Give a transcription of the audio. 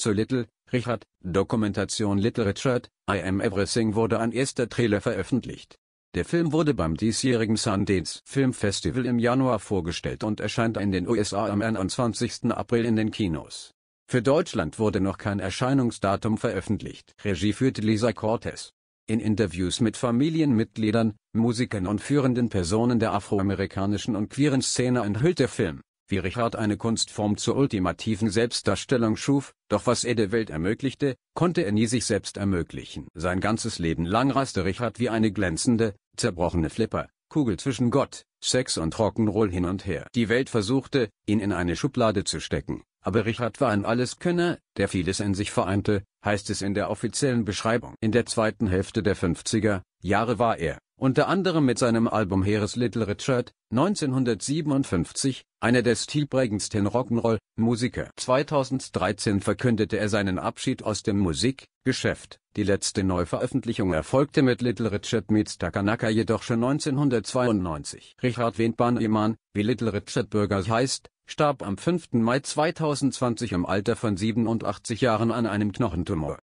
zu Little, Richard, Dokumentation Little Richard, I Am Everything wurde ein erster Trailer veröffentlicht. Der Film wurde beim diesjährigen Sundance Film Festival im Januar vorgestellt und erscheint in den USA am 21. April in den Kinos. Für Deutschland wurde noch kein Erscheinungsdatum veröffentlicht. Regie führte Lisa Cortez. In Interviews mit Familienmitgliedern, Musikern und führenden Personen der afroamerikanischen und queeren Szene enthüllt der Film, wie Richard eine Kunstform zur ultimativen Selbstdarstellung schuf, doch was er der Welt ermöglichte, konnte er nie sich selbst ermöglichen. Sein ganzes Leben lang raste Richard wie eine glänzende, zerbrochene Flipper, Kugel zwischen Gott, Sex und Rock'n'Roll hin und her. Die Welt versuchte, ihn in eine Schublade zu stecken, aber Richard war ein Alleskönner, der vieles in sich vereinte, heißt es in der offiziellen Beschreibung. In der zweiten Hälfte der 50er Jahre war er, unter anderem mit seinem Album Heeres Little Richard 1957, einer der stilprägendsten Rock'n'Roll-Musiker. 2013 verkündete er seinen Abschied aus dem Musikgeschäft. Die letzte Neuveröffentlichung erfolgte mit Little Richard meets Takanaka jedoch schon 1992. Richard Windbahn Iman, wie Little Richard Burgers heißt, starb am 5. Mai 2020 im Alter von 87 Jahren an einem Knochentumor